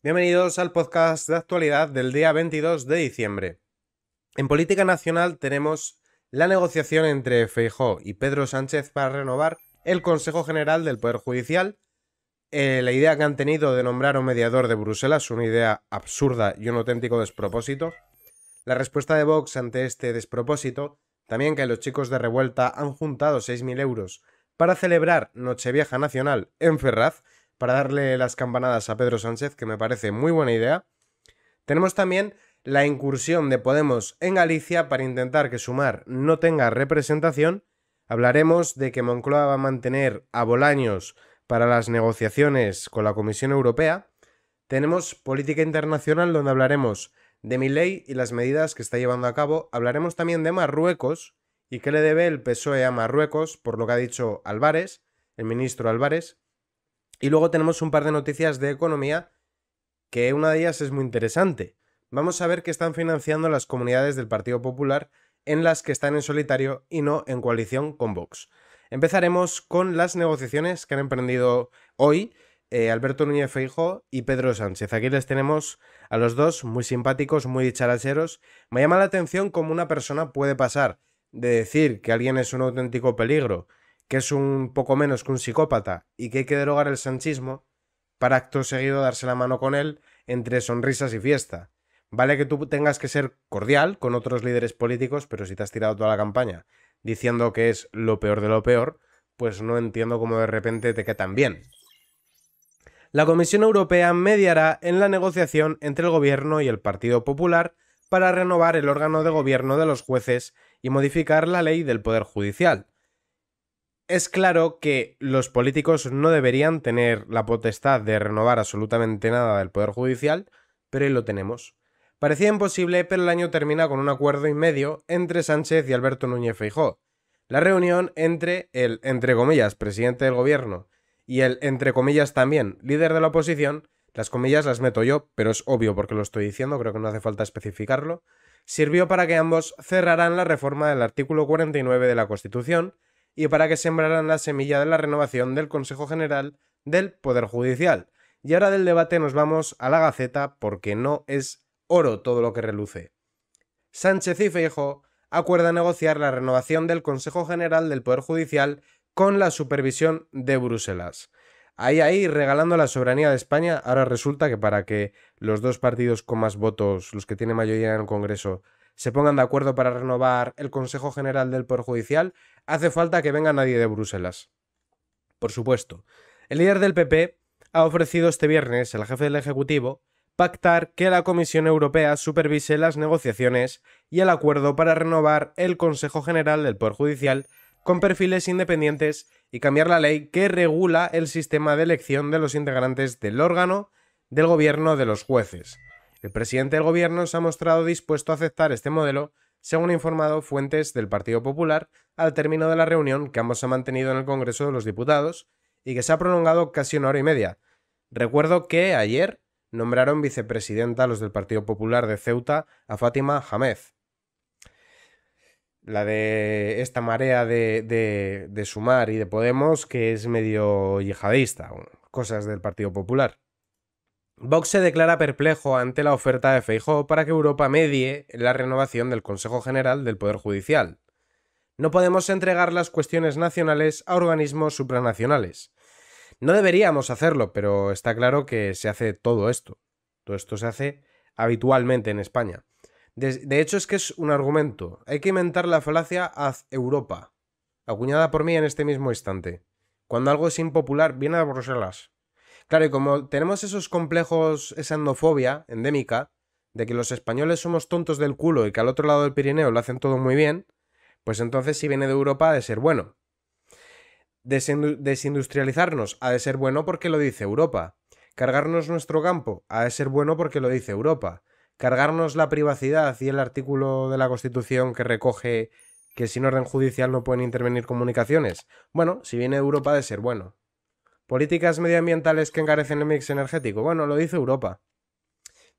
Bienvenidos al podcast de actualidad del día 22 de diciembre. En política nacional tenemos la negociación entre Feijó y Pedro Sánchez para renovar el Consejo General del Poder Judicial. Eh, la idea que han tenido de nombrar un mediador de Bruselas, una idea absurda y un auténtico despropósito. La respuesta de Vox ante este despropósito, también que los chicos de revuelta han juntado 6.000 euros para celebrar Nochevieja Nacional en Ferraz para darle las campanadas a Pedro Sánchez, que me parece muy buena idea. Tenemos también la incursión de Podemos en Galicia para intentar que Sumar no tenga representación. Hablaremos de que Moncloa va a mantener a Bolaños para las negociaciones con la Comisión Europea. Tenemos política internacional donde hablaremos de mi ley y las medidas que está llevando a cabo. Hablaremos también de Marruecos y qué le debe el PSOE a Marruecos, por lo que ha dicho Álvarez, el ministro Álvarez. Y luego tenemos un par de noticias de economía, que una de ellas es muy interesante. Vamos a ver qué están financiando las comunidades del Partido Popular en las que están en solitario y no en coalición con Vox. Empezaremos con las negociaciones que han emprendido hoy eh, Alberto Núñez Feijo y Pedro Sánchez. Aquí les tenemos a los dos muy simpáticos, muy dicharacheros. Me llama la atención cómo una persona puede pasar de decir que alguien es un auténtico peligro que es un poco menos que un psicópata y que hay que derogar el sanchismo, para acto seguido darse la mano con él entre sonrisas y fiesta. Vale que tú tengas que ser cordial con otros líderes políticos, pero si te has tirado toda la campaña diciendo que es lo peor de lo peor, pues no entiendo cómo de repente te quedan bien. La Comisión Europea mediará en la negociación entre el Gobierno y el Partido Popular para renovar el órgano de gobierno de los jueces y modificar la ley del Poder Judicial, es claro que los políticos no deberían tener la potestad de renovar absolutamente nada del Poder Judicial, pero lo tenemos. Parecía imposible, pero el año termina con un acuerdo y medio entre Sánchez y Alberto Núñez Feijó. La reunión entre el, entre comillas, presidente del gobierno y el, entre comillas, también líder de la oposición, las comillas las meto yo, pero es obvio porque lo estoy diciendo, creo que no hace falta especificarlo, sirvió para que ambos cerraran la reforma del artículo 49 de la Constitución, y para que sembraran la semilla de la renovación del Consejo General del Poder Judicial. Y ahora del debate nos vamos a la Gaceta porque no es oro todo lo que reluce. Sánchez y Feijo acuerdan negociar la renovación del Consejo General del Poder Judicial con la supervisión de Bruselas. Ahí, ahí, regalando la soberanía de España, ahora resulta que para que los dos partidos con más votos, los que tienen mayoría en el Congreso, se pongan de acuerdo para renovar el Consejo General del Poder Judicial, hace falta que venga nadie de Bruselas. Por supuesto. El líder del PP ha ofrecido este viernes al jefe del Ejecutivo pactar que la Comisión Europea supervise las negociaciones y el acuerdo para renovar el Consejo General del Poder Judicial con perfiles independientes y cambiar la ley que regula el sistema de elección de los integrantes del órgano del gobierno de los jueces. El presidente del gobierno se ha mostrado dispuesto a aceptar este modelo, según han informado fuentes del Partido Popular al término de la reunión que ambos han mantenido en el Congreso de los Diputados y que se ha prolongado casi una hora y media. Recuerdo que ayer nombraron vicepresidenta a los del Partido Popular de Ceuta a Fátima Jamez. La de esta marea de Sumar y de Podemos, que es medio yihadista, cosas del Partido Popular. Vox se declara perplejo ante la oferta de Feijóo para que Europa medie la renovación del Consejo General del Poder Judicial. No podemos entregar las cuestiones nacionales a organismos supranacionales. No deberíamos hacerlo, pero está claro que se hace todo esto. Todo esto se hace habitualmente en España. De, de hecho, es que es un argumento. Hay que inventar la falacia haz Europa, acuñada por mí en este mismo instante. Cuando algo es impopular, viene a Bruselas. Claro, y como tenemos esos complejos, esa endofobia endémica, de que los españoles somos tontos del culo y que al otro lado del Pirineo lo hacen todo muy bien, pues entonces si viene de Europa ha de ser bueno. desindustrializarnos ha de ser bueno porque lo dice Europa. Cargarnos nuestro campo ha de ser bueno porque lo dice Europa. Cargarnos la privacidad y el artículo de la Constitución que recoge que sin orden judicial no pueden intervenir comunicaciones. Bueno, si viene de Europa ha de ser bueno. Políticas medioambientales que encarecen el mix energético. Bueno, lo dice Europa.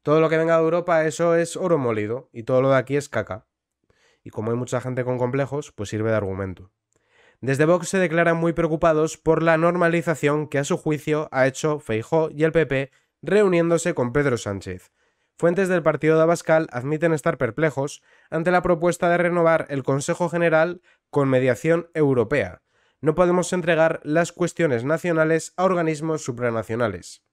Todo lo que venga de Europa, eso es oro molido, y todo lo de aquí es caca. Y como hay mucha gente con complejos, pues sirve de argumento. Desde Vox se declaran muy preocupados por la normalización que a su juicio ha hecho Feijó y el PP reuniéndose con Pedro Sánchez. Fuentes del partido de Abascal admiten estar perplejos ante la propuesta de renovar el Consejo General con mediación europea, no podemos entregar las cuestiones nacionales a organismos supranacionales.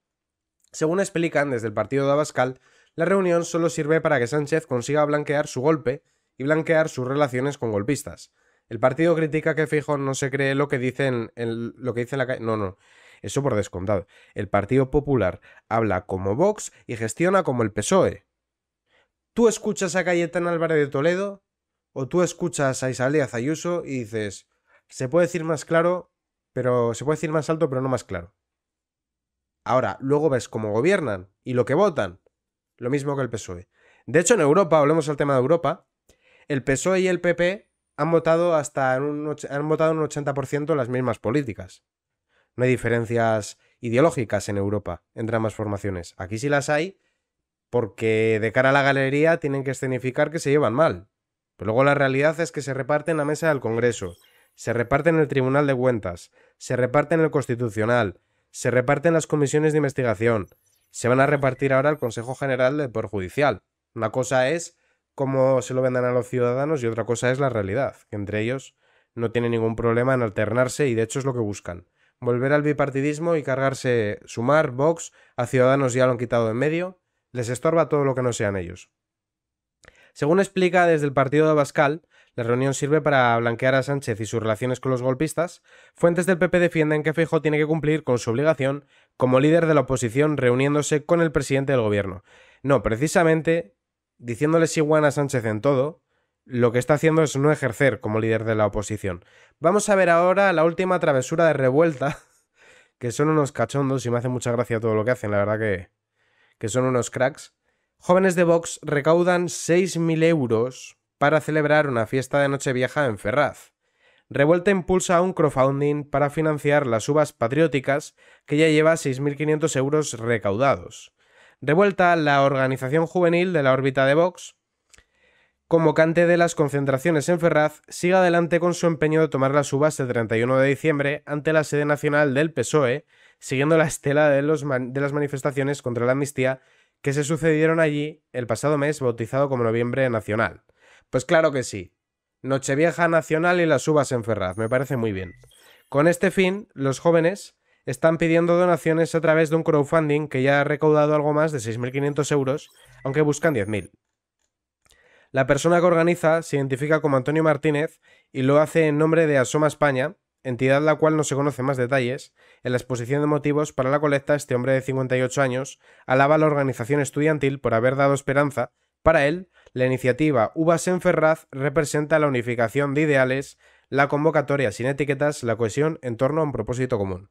Según explican desde el partido de Abascal, la reunión solo sirve para que Sánchez consiga blanquear su golpe y blanquear sus relaciones con golpistas. El partido critica que Fijo no se cree lo que dicen lo que dice la calle. No, no. Eso por descontado. El Partido Popular habla como Vox y gestiona como el PSOE. ¿Tú escuchas a Cayetán Álvarez de Toledo? ¿O tú escuchas a Díaz Ayuso y dices, se puede decir más claro, pero se puede decir más alto, pero no más claro. Ahora, luego ves cómo gobiernan y lo que votan. Lo mismo que el PSOE. De hecho, en Europa, hablemos del tema de Europa, el PSOE y el PP han votado hasta un, han votado un 80% las mismas políticas. No hay diferencias ideológicas en Europa entre ambas formaciones. Aquí sí las hay, porque de cara a la galería tienen que escenificar que se llevan mal. Pero luego la realidad es que se reparten la mesa del Congreso, se reparte en el Tribunal de Cuentas, se reparte en el Constitucional, se reparten las comisiones de investigación, se van a repartir ahora el Consejo General del Poder Judicial. Una cosa es cómo se lo vendan a los ciudadanos y otra cosa es la realidad, que entre ellos no tienen ningún problema en alternarse y de hecho es lo que buscan. Volver al bipartidismo y cargarse Sumar, Vox, a Ciudadanos ya lo han quitado de en medio, les estorba todo lo que no sean ellos. Según explica desde el partido de Abascal, la reunión sirve para blanquear a Sánchez y sus relaciones con los golpistas. Fuentes del PP defienden que Fijo tiene que cumplir con su obligación como líder de la oposición reuniéndose con el presidente del gobierno. No, precisamente diciéndole si a Sánchez en todo, lo que está haciendo es no ejercer como líder de la oposición. Vamos a ver ahora la última travesura de revuelta, que son unos cachondos y me hace mucha gracia todo lo que hacen, la verdad que, que son unos cracks. Jóvenes de Vox recaudan 6.000 euros para celebrar una fiesta de Nochevieja en Ferraz. Revuelta impulsa un crowdfunding para financiar las uvas patrióticas, que ya lleva 6.500 euros recaudados. Revuelta, la organización juvenil de la órbita de Vox, convocante de las concentraciones en Ferraz, sigue adelante con su empeño de tomar las uvas el 31 de diciembre ante la sede nacional del PSOE, siguiendo la estela de las manifestaciones contra la amnistía que se sucedieron allí el pasado mes, bautizado como Noviembre Nacional. Pues claro que sí. Nochevieja Nacional y las uvas en Ferraz, me parece muy bien. Con este fin, los jóvenes están pidiendo donaciones a través de un crowdfunding que ya ha recaudado algo más de 6.500 euros, aunque buscan 10.000. La persona que organiza se identifica como Antonio Martínez y lo hace en nombre de Asoma España, entidad la cual no se conoce más detalles. En la exposición de motivos para la colecta, este hombre de 58 años alaba a la organización estudiantil por haber dado esperanza para él la iniciativa Uvas en Ferraz representa la unificación de ideales, la convocatoria sin etiquetas, la cohesión en torno a un propósito común.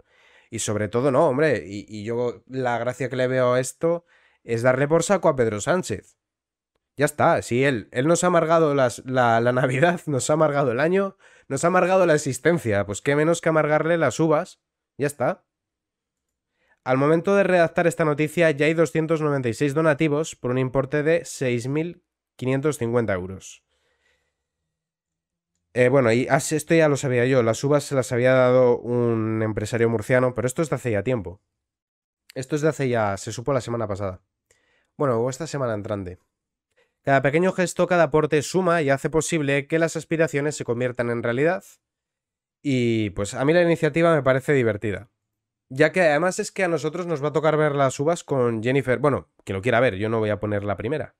Y sobre todo, no, hombre, y, yo la gracia que le veo a esto es darle por saco a Pedro Sánchez. Ya está, sí, él, él nos ha amargado la, la, Navidad, nos ha amargado el año, nos ha amargado la existencia, pues qué menos que amargarle las uvas, ya está. Al momento de redactar esta noticia ya hay 296 donativos por un importe de 6.000 550 euros. Eh, bueno, y esto ya lo sabía yo. Las uvas se las había dado un empresario murciano, pero esto es de hace ya tiempo. Esto es de hace ya, se supo la semana pasada. Bueno, o esta semana entrante. Cada pequeño gesto, cada aporte suma y hace posible que las aspiraciones se conviertan en realidad. Y pues a mí la iniciativa me parece divertida. Ya que además es que a nosotros nos va a tocar ver las uvas con Jennifer. Bueno, que lo quiera ver, yo no voy a poner la primera.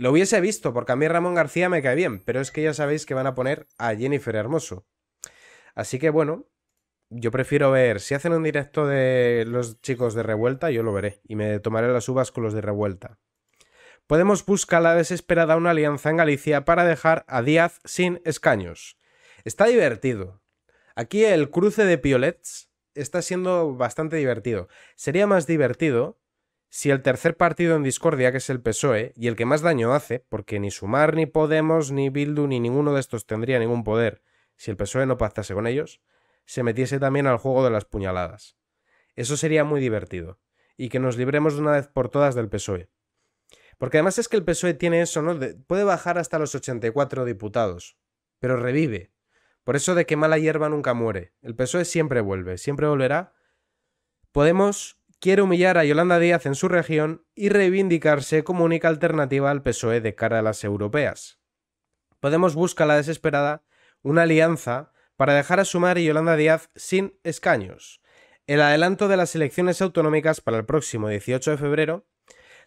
Lo hubiese visto, porque a mí Ramón García me cae bien, pero es que ya sabéis que van a poner a Jennifer Hermoso. Así que bueno, yo prefiero ver, si hacen un directo de los chicos de Revuelta, yo lo veré y me tomaré las uvas con los de Revuelta. Podemos buscar la desesperada una alianza en Galicia para dejar a Díaz sin escaños. Está divertido. Aquí el cruce de piolets está siendo bastante divertido. Sería más divertido si el tercer partido en discordia, que es el PSOE, y el que más daño hace, porque ni Sumar, ni Podemos, ni Bildu, ni ninguno de estos tendría ningún poder si el PSOE no pactase con ellos, se metiese también al juego de las puñaladas. Eso sería muy divertido, y que nos libremos de una vez por todas del PSOE. Porque además es que el PSOE tiene eso, ¿no? puede bajar hasta los 84 diputados, pero revive. Por eso de que mala hierba nunca muere. El PSOE siempre vuelve, siempre volverá. Podemos quiere humillar a Yolanda Díaz en su región y reivindicarse como única alternativa al PSOE de cara a las europeas. Podemos busca la desesperada una alianza para dejar a Sumar y Yolanda Díaz sin escaños. El adelanto de las elecciones autonómicas para el próximo 18 de febrero,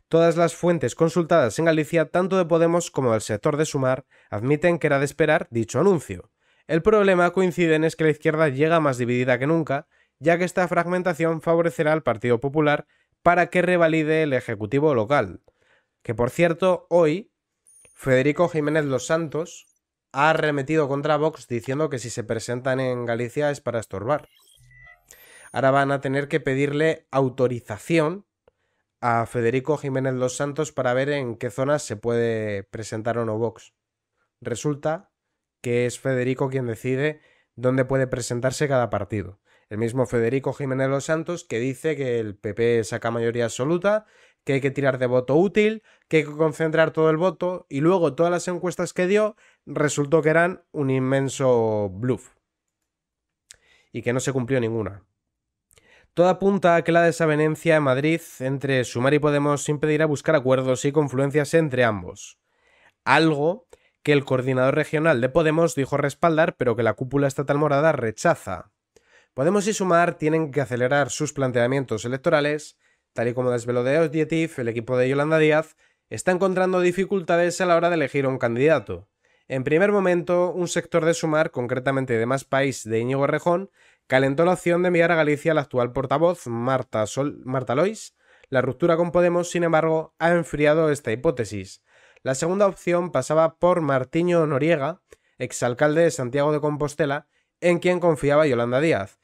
todas las fuentes consultadas en Galicia, tanto de Podemos como del sector de Sumar, admiten que era de esperar dicho anuncio. El problema coinciden es que la izquierda llega más dividida que nunca ya que esta fragmentación favorecerá al Partido Popular para que revalide el Ejecutivo local. Que por cierto, hoy Federico Jiménez Los Santos ha arremetido contra Vox diciendo que si se presentan en Galicia es para estorbar. Ahora van a tener que pedirle autorización a Federico Jiménez Los Santos para ver en qué zonas se puede presentar o no Vox. Resulta que es Federico quien decide dónde puede presentarse cada partido el mismo Federico Jiménez Los Santos, que dice que el PP saca mayoría absoluta, que hay que tirar de voto útil, que hay que concentrar todo el voto, y luego todas las encuestas que dio resultó que eran un inmenso bluff. Y que no se cumplió ninguna. Toda apunta a que la desavenencia en Madrid entre Sumar y Podemos impedirá buscar acuerdos y confluencias entre ambos. Algo que el coordinador regional de Podemos dijo respaldar, pero que la cúpula estatal morada rechaza. Podemos y Sumar tienen que acelerar sus planteamientos electorales, tal y como desveló de el equipo de Yolanda Díaz está encontrando dificultades a la hora de elegir a un candidato. En primer momento, un sector de Sumar, concretamente de Más País de Íñigo Rejón, calentó la opción de enviar a Galicia al actual portavoz, Marta, Sol Marta Lois. La ruptura con Podemos, sin embargo, ha enfriado esta hipótesis. La segunda opción pasaba por Martiño Noriega, exalcalde de Santiago de Compostela, en quien confiaba Yolanda Díaz.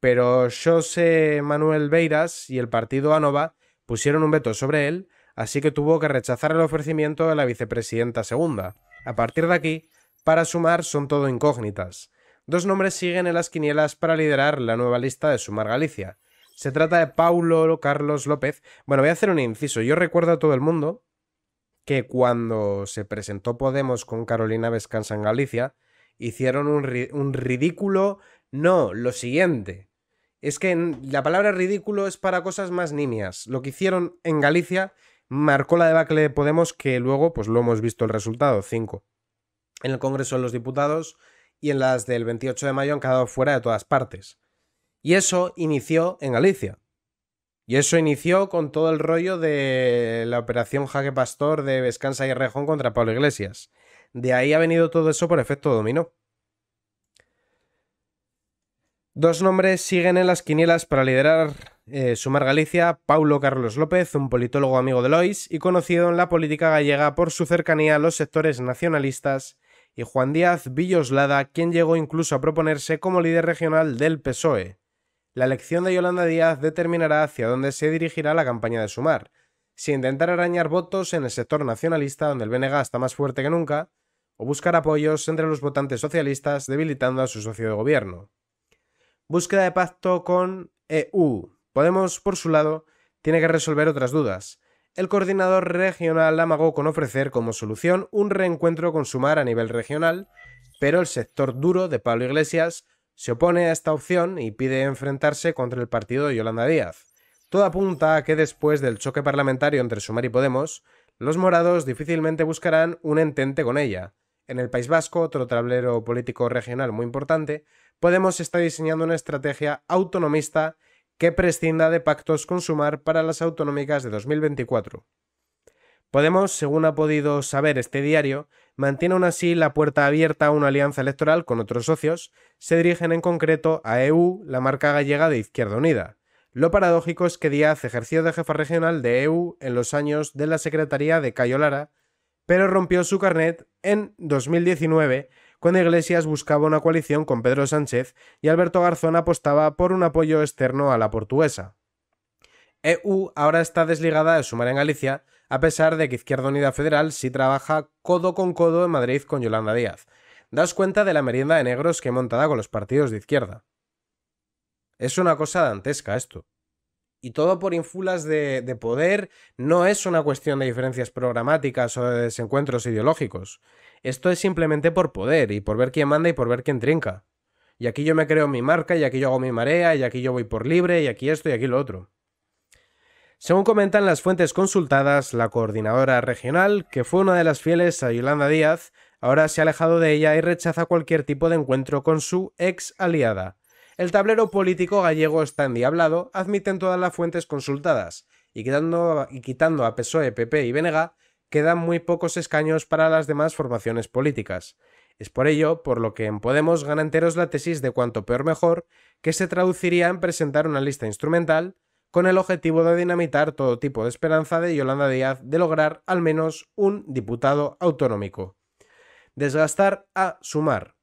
Pero José Manuel Beiras y el partido ANOVA pusieron un veto sobre él, así que tuvo que rechazar el ofrecimiento de la vicepresidenta segunda. A partir de aquí, para sumar son todo incógnitas. Dos nombres siguen en las quinielas para liderar la nueva lista de Sumar Galicia. Se trata de Paulo Carlos López. Bueno, voy a hacer un inciso. Yo recuerdo a todo el mundo que cuando se presentó Podemos con Carolina Vescansa en Galicia, hicieron un, ridículo. No, lo siguiente. Es que la palabra ridículo es para cosas más nimias. Lo que hicieron en Galicia marcó la debacle de Podemos que luego, pues lo hemos visto el resultado, 5. En el Congreso de los Diputados y en las del 28 de mayo han quedado fuera de todas partes. Y eso inició en Galicia. Y eso inició con todo el rollo de la operación Jaque Pastor de Vescanza y Rejón contra Pablo Iglesias. De ahí ha venido todo eso por efecto dominó. Dos nombres siguen en las quinielas para liderar eh, Sumar Galicia, Paulo Carlos López, un politólogo amigo de Lois y conocido en la política gallega por su cercanía a los sectores nacionalistas, y Juan Díaz Villoslada, quien llegó incluso a proponerse como líder regional del PSOE. La elección de Yolanda Díaz determinará hacia dónde se dirigirá la campaña de Sumar, si intentar arañar votos en el sector nacionalista, donde el BNG está más fuerte que nunca, o buscar apoyos entre los votantes socialistas debilitando a su socio de gobierno. Búsqueda de pacto con EU. Podemos, por su lado, tiene que resolver otras dudas. El coordinador regional amagó con ofrecer como solución un reencuentro con Sumar a nivel regional, pero el sector duro de Pablo Iglesias se opone a esta opción y pide enfrentarse contra el partido de Yolanda Díaz. Todo apunta a que después del choque parlamentario entre Sumar y Podemos, los morados difícilmente buscarán un entente con ella, en el País Vasco, otro tablero político regional muy importante, Podemos está diseñando una estrategia autonomista que prescinda de pactos con Sumar para las autonómicas de 2024. Podemos, según ha podido saber este diario, mantiene aún así la puerta abierta a una alianza electoral con otros socios, se dirigen en concreto a EU, la marca gallega de Izquierda Unida. Lo paradójico es que Díaz ejerció de jefa regional de EU en los años de la secretaría de Cayo Lara, pero rompió su carnet en 2019 cuando Iglesias buscaba una coalición con Pedro Sánchez y Alberto Garzón apostaba por un apoyo externo a la portuguesa. EU ahora está desligada de Sumar en Galicia, a pesar de que Izquierda Unida Federal sí trabaja codo con codo en Madrid con Yolanda Díaz. Das cuenta de la merienda de negros que he montada con los partidos de izquierda. Es una cosa dantesca esto y todo por ínfulas de, de, poder no es una cuestión de diferencias programáticas o de desencuentros ideológicos. Esto es simplemente por poder y por ver quién manda y por ver quién trinca. Y aquí yo me creo mi marca, y aquí yo hago mi marea, y aquí yo voy por libre, y aquí esto y aquí lo otro. Según comentan las fuentes consultadas, la coordinadora regional, que fue una de las fieles a Yolanda Díaz, ahora se ha alejado de ella y rechaza cualquier tipo de encuentro con su ex aliada, el tablero político gallego está endiablado, admiten todas las fuentes consultadas, y quitando, a PSOE, PP y Venega, e, quedan muy pocos escaños para las demás formaciones políticas. Es por ello por lo que en Podemos gana enteros la tesis de cuanto peor mejor, que se traduciría en presentar una lista instrumental con el objetivo de dinamitar todo tipo de esperanza de Yolanda Díaz de lograr al menos un diputado autonómico. Desgastar a sumar.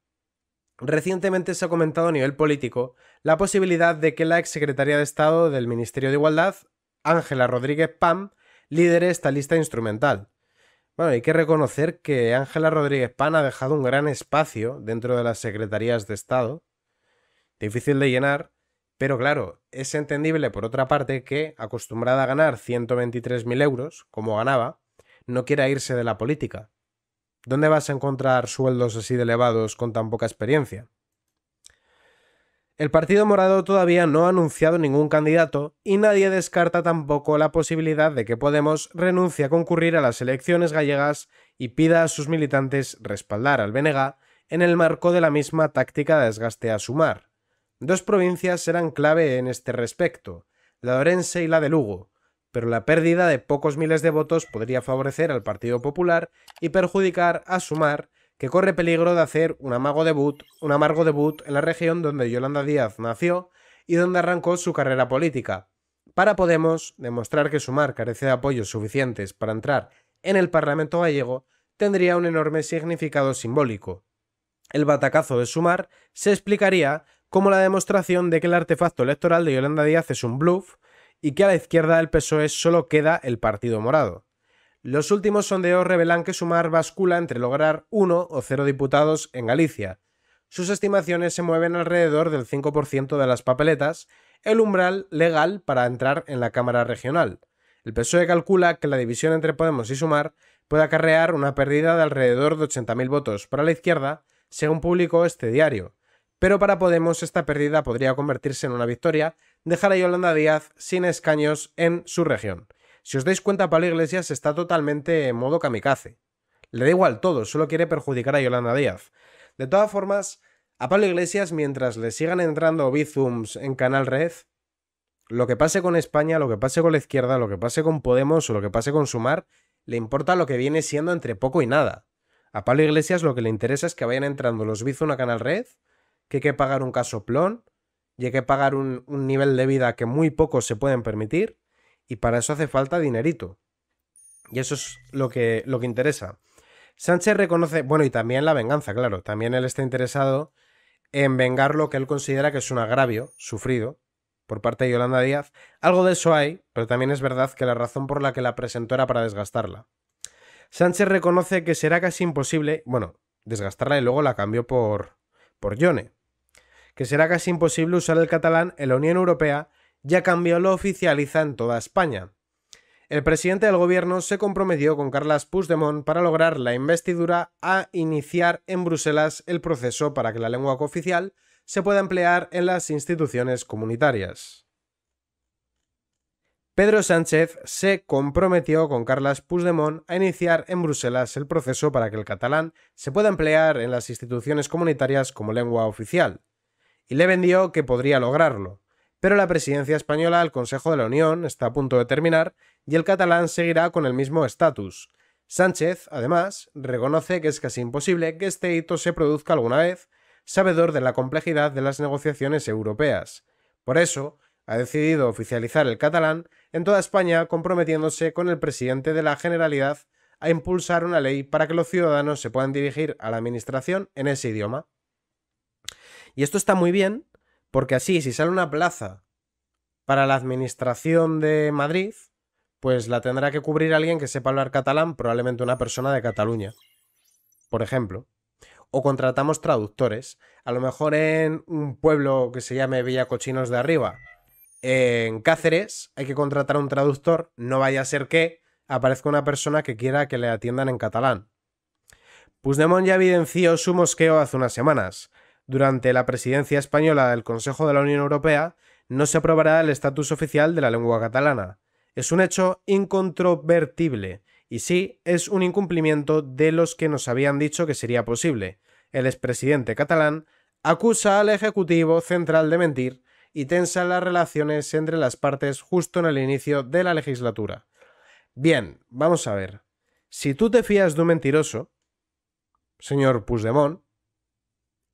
Recientemente se ha comentado a nivel político la posibilidad de que la exsecretaria de Estado del Ministerio de Igualdad, Ángela Rodríguez Pam, lidere esta lista instrumental. Bueno, hay que reconocer que Ángela Rodríguez Pam ha dejado un gran espacio dentro de las secretarías de Estado, difícil de llenar, pero claro, es entendible por otra parte que, acostumbrada a ganar 123.000 euros, como ganaba, no quiera irse de la política. ¿Dónde vas a encontrar sueldos así de elevados con tan poca experiencia? El Partido Morado todavía no ha anunciado ningún candidato y nadie descarta tampoco la posibilidad de que Podemos renuncie a concurrir a las elecciones gallegas y pida a sus militantes respaldar al BNG en el marco de la misma táctica de desgaste a sumar. Dos provincias serán clave en este respecto, la de Orense y la de Lugo, pero la pérdida de pocos miles de votos podría favorecer al Partido Popular y perjudicar a Sumar, que corre peligro de hacer un amago debut, un amargo debut en la región donde Yolanda Díaz nació y donde arrancó su carrera política. Para Podemos, demostrar que Sumar carece de apoyos suficientes para entrar en el Parlamento gallego tendría un enorme significado simbólico. El batacazo de Sumar se explicaría como la demostración de que el artefacto electoral de Yolanda Díaz es un bluff y que a la izquierda del PSOE solo queda el Partido Morado. Los últimos sondeos revelan que Sumar bascula entre lograr uno o cero diputados en Galicia. Sus estimaciones se mueven alrededor del 5% de las papeletas, el umbral legal para entrar en la Cámara Regional. El PSOE calcula que la división entre Podemos y Sumar puede acarrear una pérdida de alrededor de 80.000 votos para la izquierda, según publicó este diario, pero para Podemos esta pérdida podría convertirse en una victoria, dejar a Yolanda Díaz sin escaños en su región. Si os dais cuenta, Pablo Iglesias está totalmente en modo kamikaze. Le da igual todo, solo quiere perjudicar a Yolanda Díaz. De todas formas, a Pablo Iglesias, mientras le sigan entrando bizums en Canal Red, lo que pase con España, lo que pase con la izquierda, lo que pase con Podemos o lo que pase con Sumar, le importa lo que viene siendo entre poco y nada. A Pablo Iglesias lo que le interesa es que vayan entrando los bizums a Canal Red, que hay que pagar un casoplón y hay que pagar un, nivel de vida que muy pocos se pueden permitir y para eso hace falta dinerito. Y eso es lo que, lo que interesa. Sánchez reconoce, bueno, y también la venganza, claro, también él está interesado en vengar lo que él considera que es un agravio sufrido por parte de Yolanda Díaz. Algo de eso hay, pero también es verdad que la razón por la que la presentó era para desgastarla. Sánchez reconoce que será casi imposible, bueno, desgastarla y luego la cambió por por Yone, que será casi imposible usar el catalán en la Unión Europea, ya cambio lo oficializa en toda España. El presidente del gobierno se comprometió con Carles Puigdemont para lograr la investidura a iniciar en Bruselas el proceso para que la lengua cooficial se pueda emplear en las instituciones comunitarias. Pedro Sánchez se comprometió con Carles Puigdemont a iniciar en Bruselas el proceso para que el catalán se pueda emplear en las instituciones comunitarias como lengua oficial, y le vendió que podría lograrlo. Pero la presidencia española al Consejo de la Unión está a punto de terminar y el catalán seguirá con el mismo estatus. Sánchez, además, reconoce que es casi imposible que este hito se produzca alguna vez, sabedor de la complejidad de las negociaciones europeas. Por eso, ha decidido oficializar el catalán en toda España comprometiéndose con el presidente de la Generalidad a impulsar una ley para que los ciudadanos se puedan dirigir a la administración en ese idioma. Y esto está muy bien, porque así, si sale una plaza para la administración de Madrid, pues la tendrá que cubrir alguien que sepa hablar catalán, probablemente una persona de Cataluña, por ejemplo. O contratamos traductores. A lo mejor en un pueblo que se llame Villacochinos de Arriba en Cáceres hay que contratar un traductor, no vaya a ser que aparezca una persona que quiera que le atiendan en catalán. Puigdemont ya evidenció su mosqueo hace unas semanas. Durante la presidencia española del Consejo de la Unión Europea no se aprobará el estatus oficial de la lengua catalana. Es un hecho incontrovertible y sí es un incumplimiento de los que nos habían dicho que sería posible. El expresidente catalán acusa al Ejecutivo Central de mentir y tensa las relaciones entre las partes justo en el inicio de la legislatura. Bien, vamos a ver. Si tú te fías de un mentiroso, señor Puigdemont,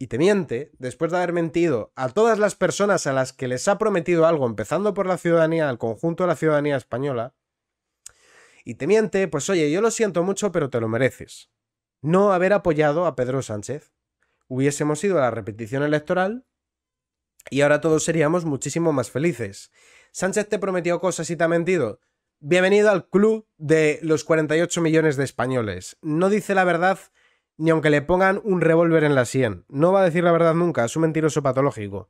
y te miente, después de haber mentido a todas las personas a las que les ha prometido algo, empezando por la ciudadanía, al conjunto de la ciudadanía española, y te miente, pues oye, yo lo siento mucho, pero te lo mereces. No haber apoyado a Pedro Sánchez. Hubiésemos ido a la repetición electoral y ahora todos seríamos muchísimo más felices. Sánchez te prometió cosas y te ha mentido. Bienvenido al club de los 48 millones de españoles. No dice la verdad ni aunque le pongan un revólver en la sien. No va a decir la verdad nunca, es un mentiroso patológico.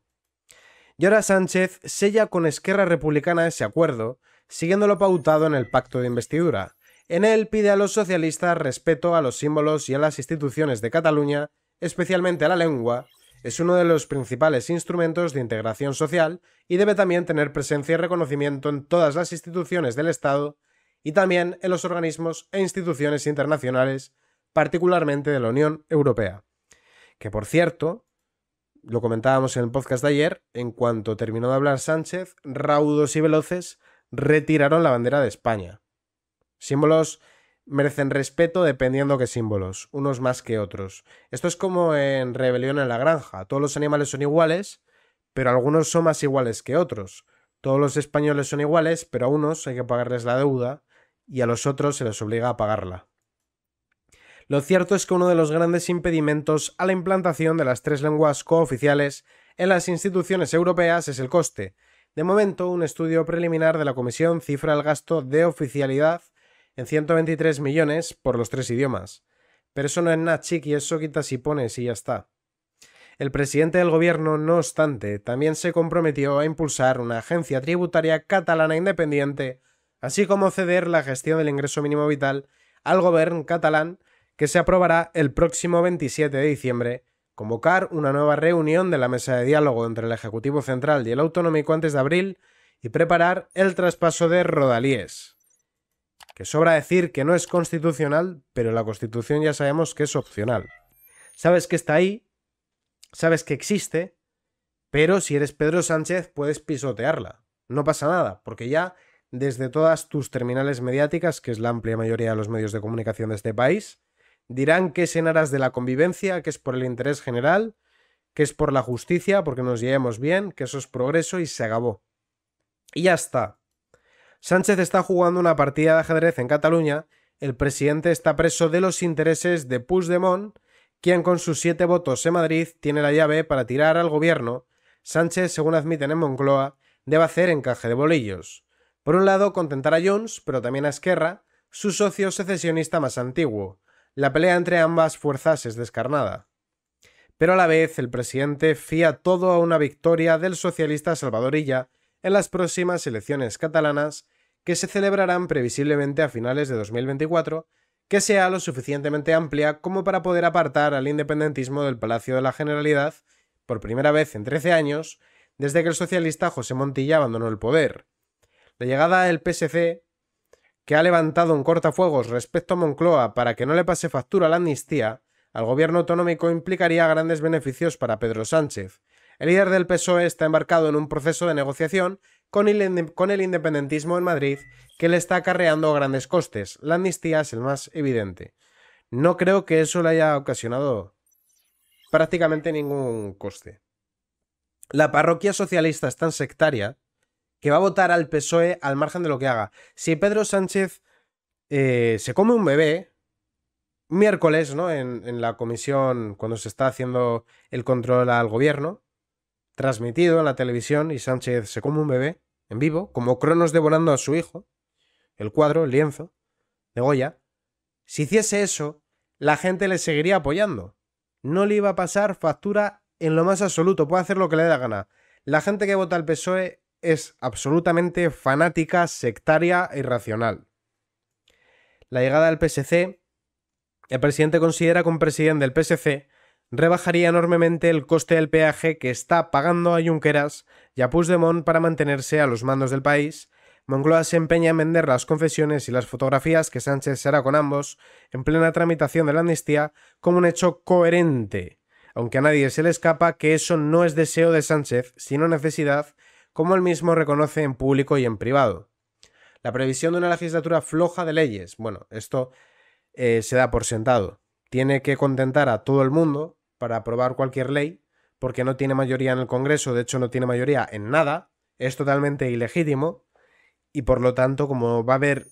Y ahora Sánchez sella con Esquerra Republicana ese acuerdo, siguiéndolo pautado en el pacto de investidura. En él pide a los socialistas respeto a los símbolos y a las instituciones de Cataluña, especialmente a la lengua, es uno de los principales instrumentos de integración social y debe también tener presencia y reconocimiento en todas las instituciones del Estado y también en los organismos e instituciones internacionales, particularmente de la Unión Europea. Que por cierto, lo comentábamos en el podcast de ayer, en cuanto terminó de hablar Sánchez, raudos y veloces retiraron la bandera de España. Símbolos merecen respeto dependiendo qué símbolos, unos más que otros. Esto es como en Rebelión en la Granja. Todos los animales son iguales, pero algunos son más iguales que otros. Todos los españoles son iguales, pero a unos hay que pagarles la deuda y a los otros se les obliga a pagarla. Lo cierto es que uno de los grandes impedimentos a la implantación de las tres lenguas cooficiales en las instituciones europeas es el coste. De momento, un estudio preliminar de la Comisión cifra el gasto de oficialidad en 123 millones por los tres idiomas. Pero eso no es nada, chiqui, eso quitas y pones y ya está. El presidente del gobierno, no obstante, también se comprometió a impulsar una agencia tributaria catalana independiente, así como ceder la gestión del ingreso mínimo vital al gobierno catalán, que se aprobará el próximo 27 de diciembre, convocar una nueva reunión de la mesa de diálogo entre el Ejecutivo Central y el Autonómico antes de abril y preparar el traspaso de Rodalíes que sobra decir que no es constitucional, pero la constitución ya sabemos que es opcional. Sabes que está ahí, sabes que existe, pero si eres Pedro Sánchez puedes pisotearla. No pasa nada, porque ya desde todas tus terminales mediáticas, que es la amplia mayoría de los medios de comunicación de este país, dirán que es en aras de la convivencia, que es por el interés general, que es por la justicia, porque nos llevemos bien, que eso es progreso y se acabó. Y ya está. Sánchez está jugando una partida de ajedrez en Cataluña, el presidente está preso de los intereses de Puigdemont, quien con sus siete votos en Madrid tiene la llave para tirar al gobierno. Sánchez, según admiten en Moncloa, debe hacer encaje de bolillos. Por un lado, contentar a Jones, pero también a Esquerra, su socio secesionista más antiguo. La pelea entre ambas fuerzas es descarnada. Pero a la vez, el presidente fía todo a una victoria del socialista Salvadorilla, en las próximas elecciones catalanas que se celebrarán previsiblemente a finales de 2024, que sea lo suficientemente amplia como para poder apartar al independentismo del Palacio de la Generalidad, por primera vez en 13 años, desde que el socialista José Montilla abandonó el poder. La llegada del PSC, que ha levantado un cortafuegos respecto a Moncloa para que no le pase factura a la amnistía, al gobierno autonómico implicaría grandes beneficios para Pedro Sánchez, el líder del PSOE está embarcado en un proceso de negociación con el, independentismo en Madrid que le está acarreando grandes costes. La amnistía es el más evidente. No creo que eso le haya ocasionado prácticamente ningún coste. La parroquia socialista es tan sectaria que va a votar al PSOE al margen de lo que haga. Si Pedro Sánchez eh, se come un bebé, miércoles, ¿no? en la comisión, cuando se está haciendo el control al gobierno, transmitido en la televisión y Sánchez se come un bebé en vivo, como Cronos devorando a su hijo, el cuadro, el lienzo, de Goya, si hiciese eso, la gente le seguiría apoyando. No le iba a pasar factura en lo más absoluto, puede hacer lo que le da gana. La gente que vota al PSOE es absolutamente fanática, sectaria e irracional. La llegada del PSC, el presidente considera como presidente del PSC rebajaría enormemente el coste del peaje que está pagando a Junqueras y a Puigdemont para mantenerse a los mandos del país. Moncloa se empeña en vender las confesiones y las fotografías que Sánchez hará con ambos en plena tramitación de la amnistía como un hecho coherente, aunque a nadie se le escapa que eso no es deseo de Sánchez, sino necesidad, como él mismo reconoce en público y en privado. La previsión de una legislatura floja de leyes, bueno, esto eh, se da por sentado. Tiene que contentar a todo el mundo, para aprobar cualquier ley, porque no tiene mayoría en el Congreso, de hecho no tiene mayoría en nada, es totalmente ilegítimo, y por lo tanto, como va a haber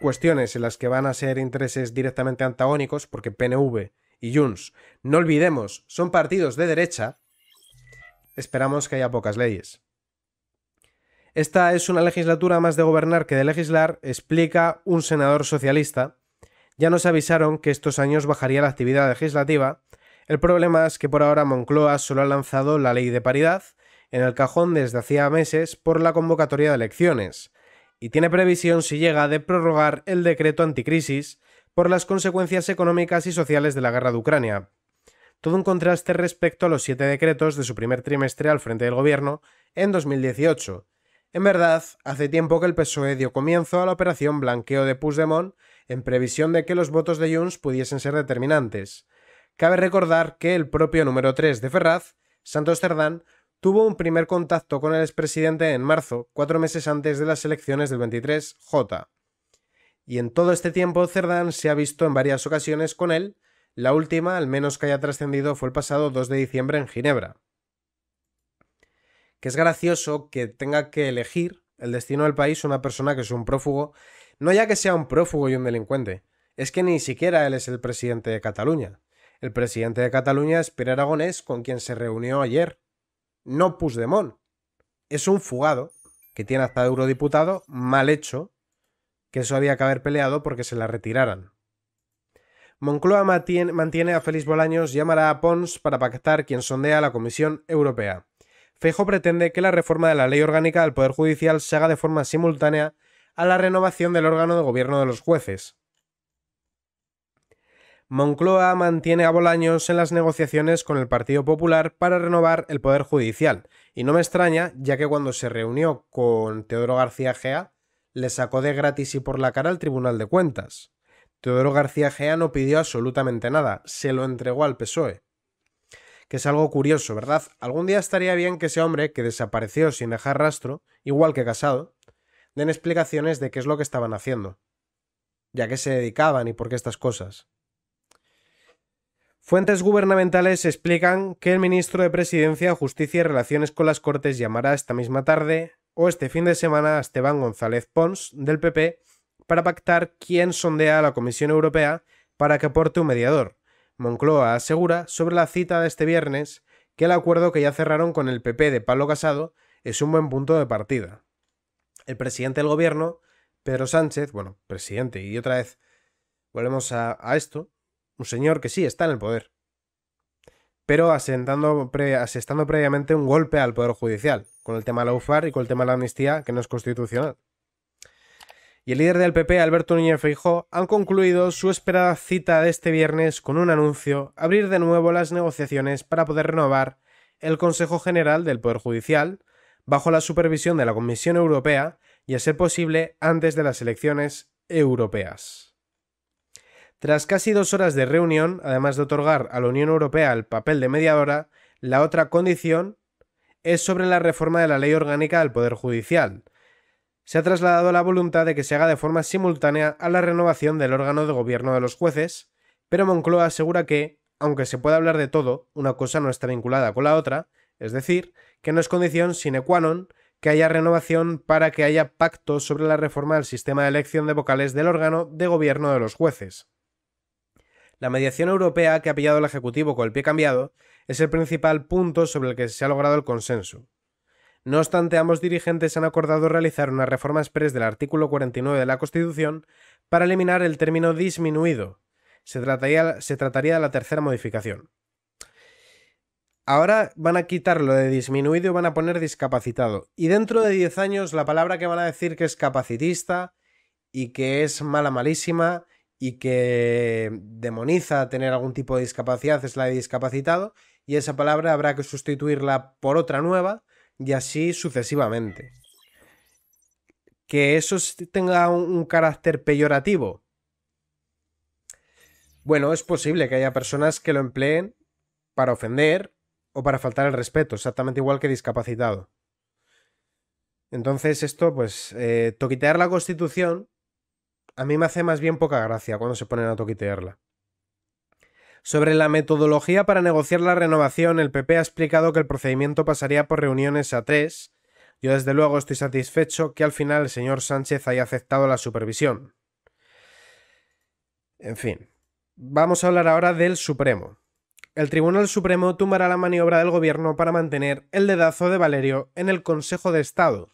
cuestiones en las que van a ser intereses directamente antagónicos, porque PNV y Junts, no olvidemos, son partidos de derecha, esperamos que haya pocas leyes. Esta es una legislatura más de gobernar que de legislar, explica un senador socialista. Ya nos avisaron que estos años bajaría la actividad legislativa, el problema es que por ahora Moncloa solo ha lanzado la ley de paridad en el cajón desde hacía meses por la convocatoria de elecciones, y tiene previsión si llega de prorrogar el decreto anticrisis por las consecuencias económicas y sociales de la guerra de Ucrania. Todo un contraste respecto a los siete decretos de su primer trimestre al frente del gobierno en 2018. En verdad, hace tiempo que el PSOE dio comienzo a la operación blanqueo de Puigdemont en previsión de que los votos de Junts pudiesen ser determinantes, Cabe recordar que el propio número 3 de Ferraz, Santos Cerdán, tuvo un primer contacto con el expresidente en marzo, cuatro meses antes de las elecciones del 23J. Y en todo este tiempo Cerdán se ha visto en varias ocasiones con él, la última, al menos que haya trascendido, fue el pasado 2 de diciembre en Ginebra. Que es gracioso que tenga que elegir el destino del país una persona que es un prófugo, no ya que sea un prófugo y un delincuente, es que ni siquiera él es el presidente de Cataluña. El presidente de Cataluña es Pere Aragonés, con quien se reunió ayer. No Puigdemont. Es un fugado que tiene hasta eurodiputado mal hecho, que eso había que haber peleado porque se la retiraran. Moncloa mantiene a Félix Bolaños, llamará a Pons para pactar quien sondea a la Comisión Europea. Fejo pretende que la reforma de la ley orgánica del Poder Judicial se haga de forma simultánea a la renovación del órgano de gobierno de los jueces. Moncloa mantiene a Bolaños en las negociaciones con el Partido Popular para renovar el Poder Judicial, y no me extraña, ya que cuando se reunió con Teodoro García Gea, le sacó de gratis y por la cara al Tribunal de Cuentas. Teodoro García Gea no pidió absolutamente nada, se lo entregó al PSOE. Que es algo curioso, ¿verdad? Algún día estaría bien que ese hombre, que desapareció sin dejar rastro, igual que Casado, den explicaciones de qué es lo que estaban haciendo, ya que se dedicaban y por qué estas cosas. Fuentes gubernamentales explican que el ministro de Presidencia, Justicia y Relaciones con las Cortes llamará esta misma tarde o este fin de semana a Esteban González Pons, del PP, para pactar quién sondea a la Comisión Europea para que aporte un mediador. Moncloa asegura, sobre la cita de este viernes, que el acuerdo que ya cerraron con el PP de Pablo Casado es un buen punto de partida. El presidente del gobierno, Pedro Sánchez, bueno, presidente, y otra vez volvemos a, a esto, un señor que sí está en el poder, pero asentando asestando previamente un golpe al Poder Judicial, con el tema de la UFAR y con el tema de la amnistía, que no es constitucional. Y el líder del PP, Alberto Núñez Feijó, han concluido su esperada cita de este viernes con un anuncio, abrir de nuevo las negociaciones para poder renovar el Consejo General del Poder Judicial, bajo la supervisión de la Comisión Europea, y a ser posible antes de las elecciones europeas. Tras casi dos horas de reunión, además de otorgar a la Unión Europea el papel de mediadora, la otra condición es sobre la reforma de la ley orgánica del Poder Judicial. Se ha trasladado la voluntad de que se haga de forma simultánea a la renovación del órgano de gobierno de los jueces, pero Moncloa asegura que, aunque se pueda hablar de todo, una cosa no está vinculada con la otra, es decir, que no es condición sine qua non que haya renovación para que haya pacto sobre la reforma del sistema de elección de vocales del órgano de gobierno de los jueces. La mediación europea que ha pillado el Ejecutivo con el pie cambiado es el principal punto sobre el que se ha logrado el consenso. No obstante, ambos dirigentes han acordado realizar una reforma express del artículo 49 de la Constitución para eliminar el término disminuido. Se trataría, se trataría de la tercera modificación. Ahora van a quitar lo de disminuido y van a poner discapacitado. Y dentro de 10 años la palabra que van a decir que es capacitista y que es mala malísima y que demoniza tener algún tipo de discapacidad es la de discapacitado, y esa palabra habrá que sustituirla por otra nueva y así sucesivamente. Que eso tenga un carácter peyorativo. Bueno, es posible que haya personas que lo empleen para ofender o para faltar el respeto, exactamente igual que discapacitado. Entonces esto, pues, eh, toquitear la Constitución a mí me hace más bien poca gracia cuando se ponen a toquitearla. Sobre la metodología para negociar la renovación, el PP ha explicado que el procedimiento pasaría por reuniones a tres. Yo desde luego estoy satisfecho que al final el señor Sánchez haya aceptado la supervisión. En fin, vamos a hablar ahora del Supremo. El Tribunal Supremo tumbará la maniobra del gobierno para mantener el dedazo de Valerio en el Consejo de Estado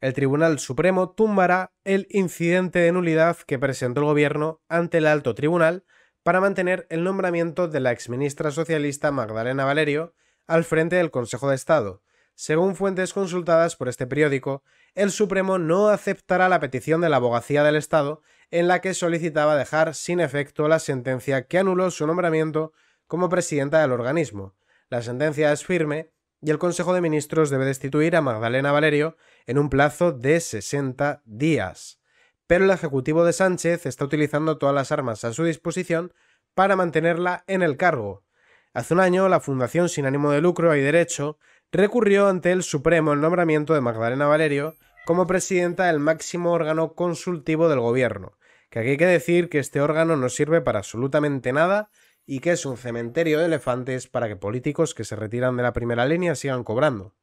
el Tribunal Supremo tumbará el incidente de nulidad que presentó el gobierno ante el alto tribunal para mantener el nombramiento de la exministra socialista Magdalena Valerio al frente del Consejo de Estado. Según fuentes consultadas por este periódico, el Supremo no aceptará la petición de la abogacía del Estado en la que solicitaba dejar sin efecto la sentencia que anuló su nombramiento como presidenta del organismo. La sentencia es firme y el Consejo de Ministros debe destituir a Magdalena Valerio en un plazo de 60 días. Pero el Ejecutivo de Sánchez está utilizando todas las armas a su disposición para mantenerla en el cargo. Hace un año, la Fundación Sin ánimo de lucro y derecho recurrió ante el Supremo el nombramiento de Magdalena Valerio como presidenta del máximo órgano consultivo del gobierno, que aquí hay que decir que este órgano no sirve para absolutamente nada y que es un cementerio de elefantes para que políticos que se retiran de la primera línea sigan cobrando.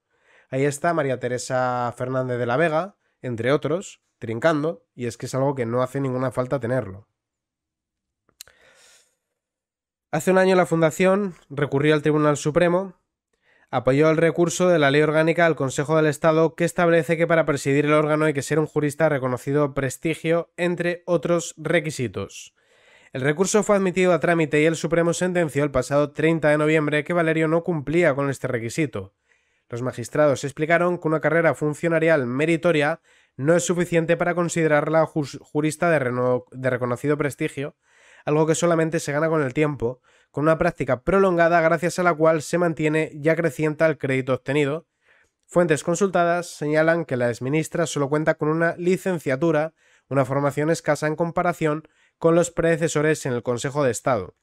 Ahí está María Teresa Fernández de la Vega, entre otros, trincando, y es que es algo que no hace ninguna falta tenerlo. Hace un año la Fundación recurrió al Tribunal Supremo, apoyó el recurso de la Ley Orgánica al Consejo del Estado que establece que para presidir el órgano hay que ser un jurista reconocido prestigio, entre otros requisitos. El recurso fue admitido a trámite y el Supremo sentenció el pasado 30 de noviembre que Valerio no cumplía con este requisito. Los magistrados explicaron que una carrera funcionarial meritoria no es suficiente para considerarla jurista de, reconocido prestigio, algo que solamente se gana con el tiempo, con una práctica prolongada gracias a la cual se mantiene ya creciente el crédito obtenido. Fuentes consultadas señalan que la exministra solo cuenta con una licenciatura, una formación escasa en comparación con los predecesores en el Consejo de Estado.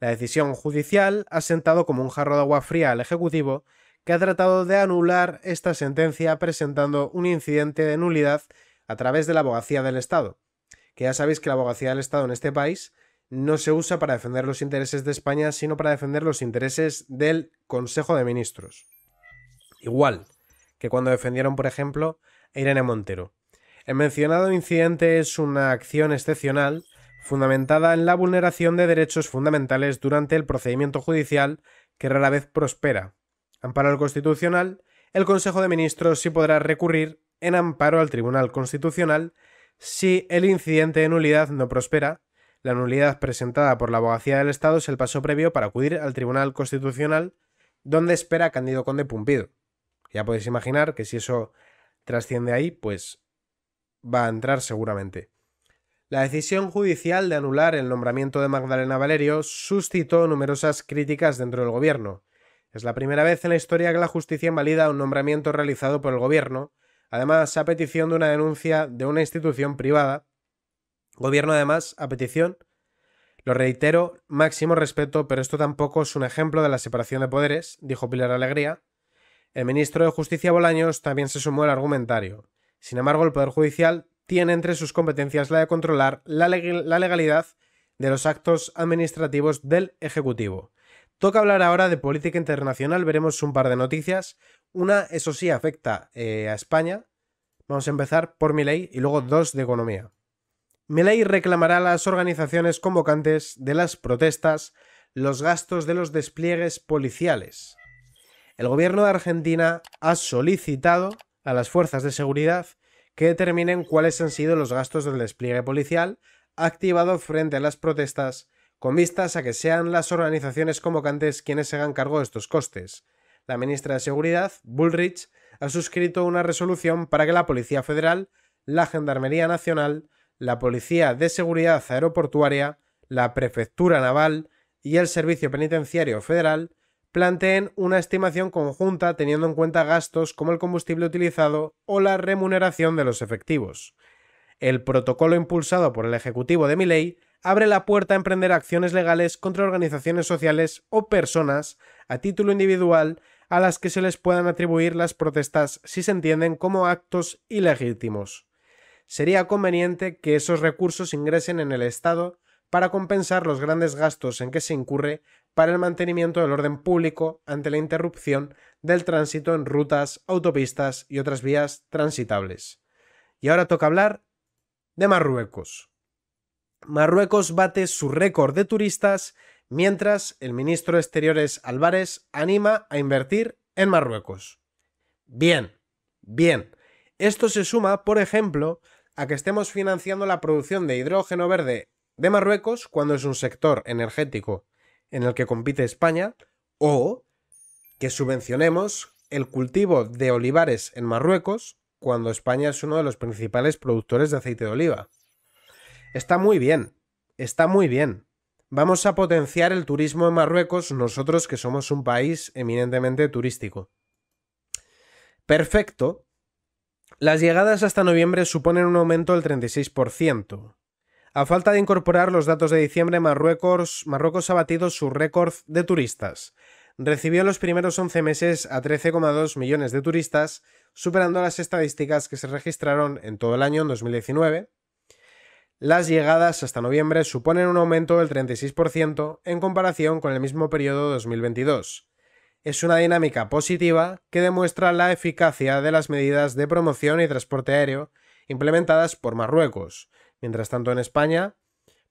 La decisión judicial ha sentado como un jarro de agua fría al Ejecutivo, que ha tratado de anular esta sentencia presentando un incidente de nulidad a través de la abogacía del Estado. Que ya sabéis que la abogacía del Estado en este país no se usa para defender los intereses de España, sino para defender los intereses del Consejo de Ministros. Igual que cuando defendieron, por ejemplo, a Irene Montero. El mencionado incidente es una acción excepcional fundamentada en la vulneración de derechos fundamentales durante el procedimiento judicial que rara vez prospera. Amparo al Constitucional, el Consejo de Ministros sí podrá recurrir en amparo al Tribunal Constitucional si el incidente de nulidad no prospera. La nulidad presentada por la Abogacía del Estado es el paso previo para acudir al Tribunal Constitucional donde espera Candido Conde Pumpido. Ya podéis imaginar que si eso trasciende ahí, pues va a entrar seguramente. La decisión judicial de anular el nombramiento de Magdalena Valerio suscitó numerosas críticas dentro del gobierno. Es la primera vez en la historia que la justicia invalida un nombramiento realizado por el gobierno, además a petición de una denuncia de una institución privada. Gobierno además a petición. Lo reitero, máximo respeto, pero esto tampoco es un ejemplo de la separación de poderes, dijo Pilar Alegría. El ministro de Justicia Bolaños también se sumó al argumentario. Sin embargo, el Poder Judicial tiene entre sus competencias la de controlar la, legalidad de los actos administrativos del Ejecutivo. Toca hablar ahora de política internacional, veremos un par de noticias. Una, eso sí, afecta eh, a España. Vamos a empezar por mi ley y luego dos de economía. Mi ley reclamará a las organizaciones convocantes de las protestas los gastos de los despliegues policiales. El gobierno de Argentina ha solicitado a las fuerzas de seguridad que determinen cuáles han sido los gastos del despliegue policial activado frente a las protestas, con vistas a que sean las organizaciones convocantes quienes se hagan cargo de estos costes. La ministra de Seguridad, Bullrich, ha suscrito una resolución para que la Policía Federal, la Gendarmería Nacional, la Policía de Seguridad Aeroportuaria, la Prefectura Naval y el Servicio Penitenciario Federal planteen una estimación conjunta teniendo en cuenta gastos como el combustible utilizado o la remuneración de los efectivos. El protocolo impulsado por el Ejecutivo de Miley abre la puerta a emprender acciones legales contra organizaciones sociales o personas a título individual a las que se les puedan atribuir las protestas si se entienden como actos ilegítimos. Sería conveniente que esos recursos ingresen en el Estado para compensar los grandes gastos en que se incurre para el mantenimiento del orden público ante la interrupción del tránsito en rutas, autopistas y otras vías transitables. Y ahora toca hablar de Marruecos. Marruecos bate su récord de turistas mientras el ministro de Exteriores Álvarez anima a invertir en Marruecos. Bien, bien. Esto se suma, por ejemplo, a que estemos financiando la producción de hidrógeno verde de Marruecos cuando es un sector energético en el que compite España, o que subvencionemos el cultivo de olivares en Marruecos cuando España es uno de los principales productores de aceite de oliva. Está muy bien, está muy bien. Vamos a potenciar el turismo en Marruecos nosotros que somos un país eminentemente turístico. Perfecto. Las llegadas hasta noviembre suponen un aumento del 36%. A falta de incorporar los datos de diciembre, Marruecos, ha batido su récord de turistas. Recibió los primeros 11 meses a 13,2 millones de turistas, superando las estadísticas que se registraron en todo el año en 2019. Las llegadas hasta noviembre suponen un aumento del 36% en comparación con el mismo periodo 2022. Es una dinámica positiva que demuestra la eficacia de las medidas de promoción y transporte aéreo implementadas por Marruecos, Mientras tanto, en España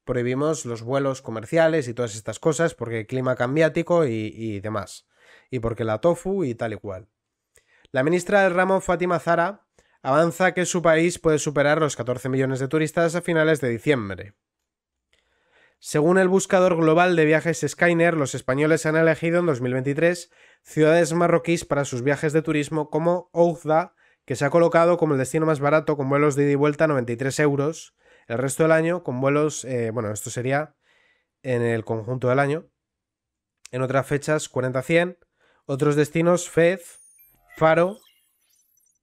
prohibimos los vuelos comerciales y todas estas cosas porque el clima cambiático y, demás. Y porque la tofu y tal y cual. La ministra del ramo, Fátima Zara, avanza que su país puede superar los 14 millones de turistas a finales de diciembre. Según el buscador global de viajes Skyner, los españoles han elegido en 2023 ciudades marroquíes para sus viajes de turismo como Ouzda, que se ha colocado como el destino más barato con vuelos de ida y vuelta a 93 euros, el resto del año con vuelos, eh, bueno, esto sería en el conjunto del año. En otras fechas 40-100. Otros destinos, Fez, Faro,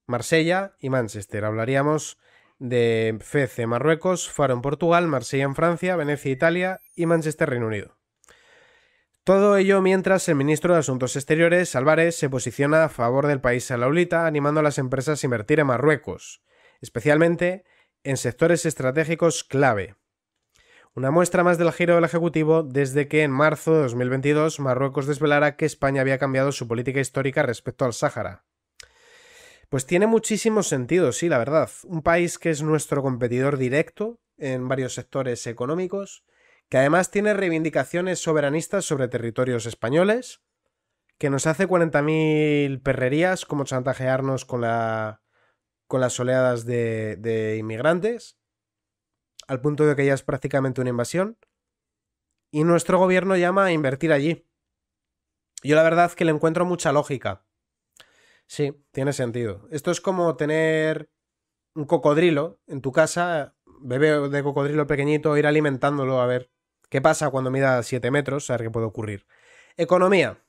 Marsella y Manchester. Hablaríamos de Fez en Marruecos, Faro en Portugal, Marsella en Francia, Venecia, Italia y Manchester, Reino Unido. Todo ello mientras el ministro de Asuntos Exteriores, Álvarez, se posiciona a favor del país a salaulita, animando a las empresas a invertir en Marruecos, especialmente en sectores estratégicos clave. Una muestra más del giro del Ejecutivo desde que en marzo de 2022 Marruecos desvelara que España había cambiado su política histórica respecto al Sáhara. Pues tiene muchísimo sentido, sí, la verdad. Un país que es nuestro competidor directo en varios sectores económicos, que además tiene reivindicaciones soberanistas sobre territorios españoles, que nos hace 40.000 perrerías como chantajearnos con la con las oleadas de, inmigrantes, al punto de que ya es prácticamente una invasión, y nuestro gobierno llama a invertir allí. Yo la verdad que le encuentro mucha lógica. Sí, tiene sentido. Esto es como tener un cocodrilo en tu casa, bebé de cocodrilo pequeñito, ir alimentándolo a ver qué pasa cuando mida 7 metros, a ver qué puede ocurrir. Economía.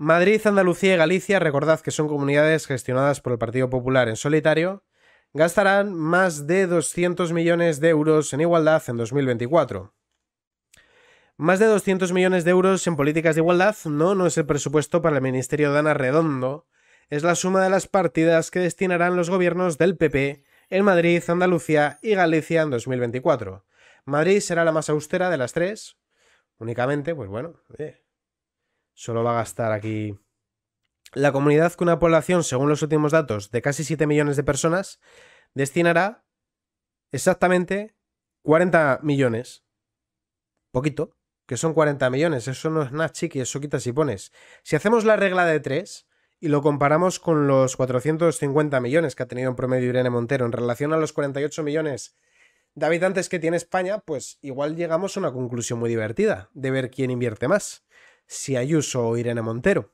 Madrid, Andalucía y Galicia, recordad que son comunidades gestionadas por el Partido Popular en solitario, gastarán más de 200 millones de euros en igualdad en 2024. Más de 200 millones de euros en políticas de igualdad no, no es el presupuesto para el Ministerio de Ana Redondo, es la suma de las partidas que destinarán los gobiernos del PP en Madrid, Andalucía y Galicia en 2024. Madrid será la más austera de las tres, únicamente, pues bueno, eh, Solo va a gastar aquí. La comunidad con una población, según los últimos datos, de casi 7 millones de personas, destinará exactamente 40 millones. Poquito, que son 40 millones. Eso no es nada chiqui, eso quitas y pones. Si hacemos la regla de 3 y lo comparamos con los 450 millones que ha tenido en promedio Irene Montero en relación a los 48 millones de habitantes que tiene España, pues igual llegamos a una conclusión muy divertida de ver quién invierte más si Ayuso o Irene Montero.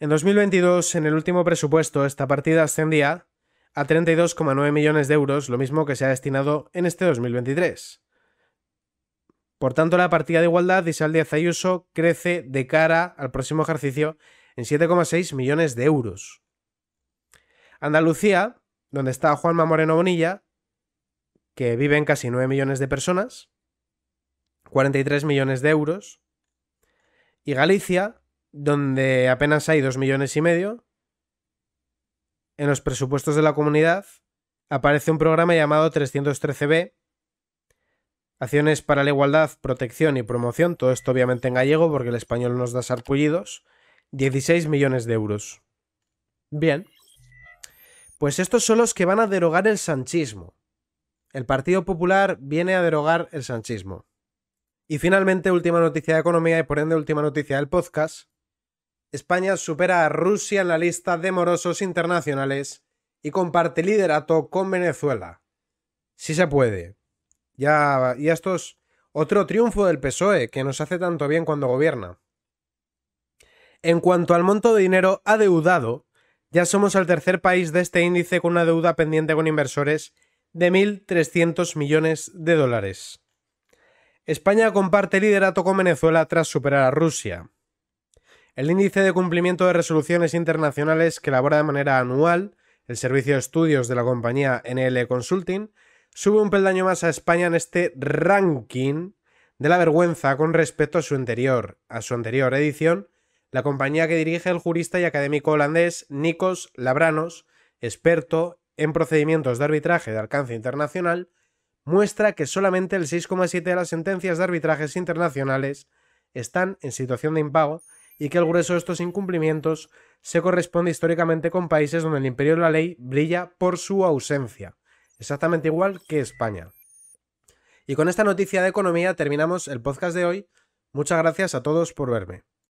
En 2022, en el último presupuesto, esta partida ascendía a 32,9 millones de euros, lo mismo que se ha destinado en este 2023. Por tanto, la partida de igualdad sal Díaz Ayuso crece de cara al próximo ejercicio en 7,6 millones de euros. Andalucía, donde está Juanma Moreno Bonilla, que viven casi 9 millones de personas, 43 millones de euros, y Galicia, donde apenas hay 2 millones y medio, en los presupuestos de la comunidad aparece un programa llamado 313B, Acciones para la Igualdad, Protección y Promoción, todo esto obviamente en gallego porque el español nos da sarpullidos, 16 millones de euros. Bien. Pues estos son los que van a derogar el sanchismo. El Partido Popular viene a derogar el sanchismo. Y finalmente, última noticia de economía y por ende última noticia del podcast. España supera a Rusia en la lista de morosos internacionales y comparte liderato con Venezuela. Si sí se puede. Ya, y esto es otro triunfo del PSOE que nos hace tanto bien cuando gobierna. En cuanto al monto de dinero adeudado, ya somos el tercer país de este índice con una deuda pendiente con inversores de 1.300 millones de dólares. España comparte liderato con Venezuela tras superar a Rusia. El índice de cumplimiento de resoluciones internacionales que elabora de manera anual el servicio de estudios de la compañía NL Consulting sube un peldaño más a España en este ranking de la vergüenza con respecto a su anterior, a su anterior edición, la compañía que dirige el jurista y académico holandés Nikos Labranos, experto en procedimientos de arbitraje de alcance internacional muestra que solamente el 6,7% de las sentencias de arbitrajes internacionales están en situación de impago y que el grueso de estos incumplimientos se corresponde históricamente con países donde el imperio de la ley brilla por su ausencia, exactamente igual que España. Y con esta noticia de economía terminamos el podcast de hoy. Muchas gracias a todos por verme.